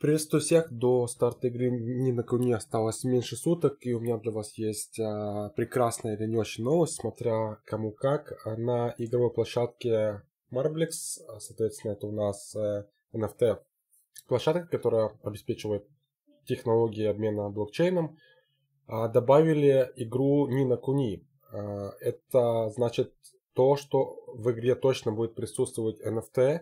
Приветствую всех. До старта игры ни на коне осталось меньше суток, и у меня для вас есть а, прекрасная или не очень новость, смотря кому как. На игровой площадке Marblex, а, соответственно, это у нас э, NFT площадка, которая обеспечивает технологии обмена блокчейном, а, добавили игру Нина Куни. А, это значит то, что в игре точно будет присутствовать NFT,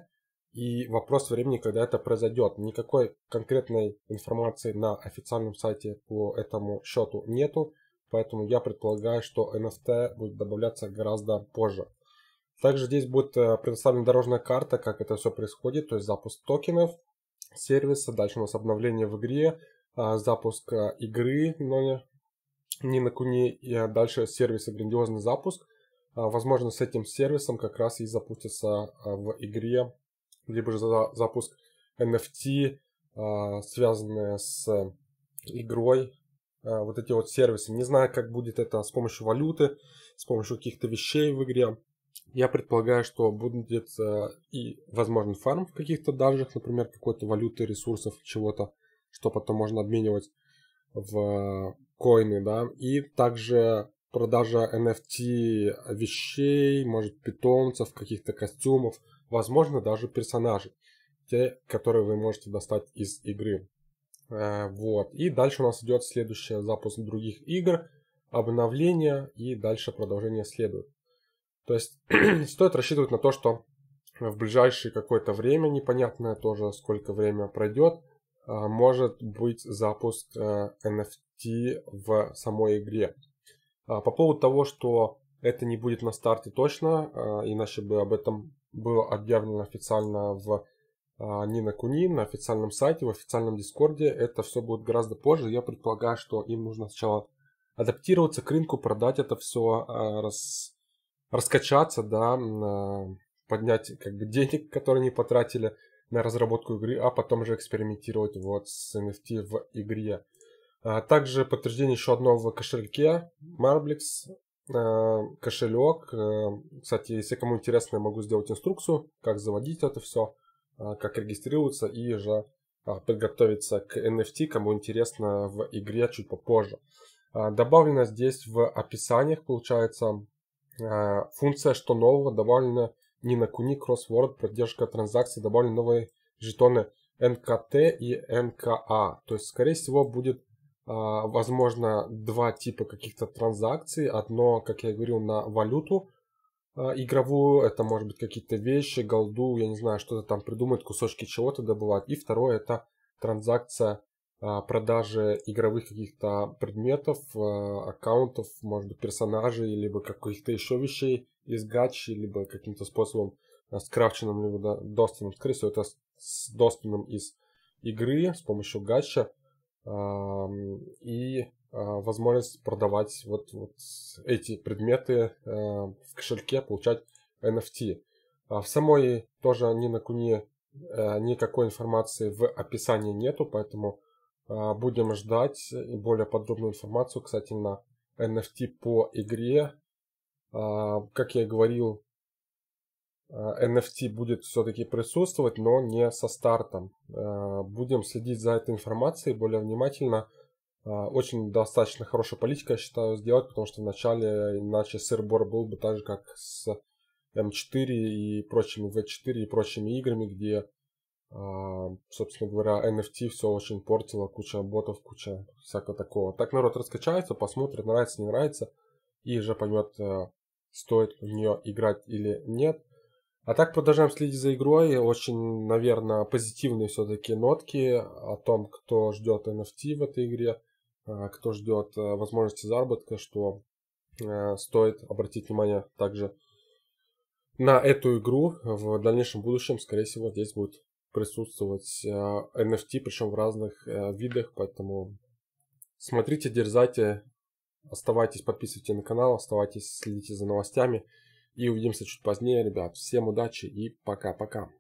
и вопрос времени, когда это произойдет. Никакой конкретной информации на официальном сайте по этому счету нету. Поэтому я предполагаю, что NFT будет добавляться гораздо позже. Также здесь будет э, предоставлена дорожная карта, как это все происходит, то есть запуск токенов, сервиса, дальше у нас обновление в игре, а, запуск э, игры, но не, не на куне, и а, дальше сервиса грандиозный запуск. А, возможно, с этим сервисом как раз и запустится в игре либо же за, запуск NFT, а, связанные с игрой, а, вот эти вот сервисы. Не знаю, как будет это с помощью валюты, с помощью каких-то вещей в игре. Я предполагаю, что будет а, и возможен фарм в каких-то данжах, например, какой-то валюты, ресурсов, чего-то, что потом можно обменивать в коины, да, и также продажа NFT вещей, может, питомцев, каких-то костюмов – возможно, даже персонажи те, которые вы можете достать из игры. Э, вот. И дальше у нас идет следующий запуск других игр, обновление и дальше продолжение следует. То есть стоит рассчитывать на то, что в ближайшее какое-то время, непонятное тоже, сколько время пройдет, э, может быть запуск NFT э, в самой игре. А по поводу того, что это не будет на старте точно, иначе бы об этом было объявлено официально в а, Нина Куни на официальном сайте, в официальном дискорде. Это все будет гораздо позже. Я предполагаю, что им нужно сначала адаптироваться к рынку, продать это все, а, рас... раскачаться, да, а, поднять как бы денег, которые они потратили на разработку игры, а потом же экспериментировать вот с NFT в игре. Также подтверждение еще одного в кошельке Marblex Э, кошелек. Э, кстати, если кому интересно, я могу сделать инструкцию, как заводить это все, э, как регистрироваться и же подготовиться к NFT, кому интересно, в игре чуть попозже. Добавлено здесь в описаниях, получается, функция «Что нового?» добавлена не на Куни, кроссворд, поддержка транзакций, добавлены новые жетоны NKT и NKA, а. То есть, скорее всего, будет а, возможно, два типа каких-то транзакций. Одно, как я говорил, на валюту а, игровую, это может быть какие-то вещи, голду, я не знаю, что-то там придумать, кусочки чего-то добывать. И второе, это транзакция а, продажи игровых каких-то предметов, аккаунтов, может быть, персонажей, либо каких-то еще вещей из гачи, либо каким-то способом скрафченным, либо доступным, скорее всего, это с доступным из игры с помощью гача и а, возможность продавать вот, вот эти предметы эм, в кошельке, получать NFT. А в самой тоже ни на куне э, никакой информации в описании нету, поэтому а, будем ждать и более подробную информацию, кстати, на NFT по игре. Как я и говорил, NFT э, будет все-таки присутствовать, но не со стартом. Э, будем следить за этой информацией более внимательно. Э, очень достаточно хорошая политика, я считаю, сделать, потому что вначале иначе сырбор был бы так же, как с M4 эм и прочими V4 и прочими играми, где, собственно говоря, NFT все очень портило, куча ботов, куча всякого такого. Так народ раскачается, посмотрит, нравится, не нравится, и уже поймет, стоит в нее играть или нет. А так продолжаем следить за игрой. Очень, наверное, позитивные все-таки нотки о том, кто ждет NFT в этой игре, а, кто ждет э, возможности заработка, что э, стоит обратить внимание также на эту игру в дальнейшем будущем. Скорее всего, здесь будет присутствовать NFT, э, причем в разных видах, поэтому смотрите, дерзайте, оставайтесь, подписывайтесь на канал, оставайтесь, следите за новостями. И увидимся чуть позднее, ребят. Всем удачи и пока-пока.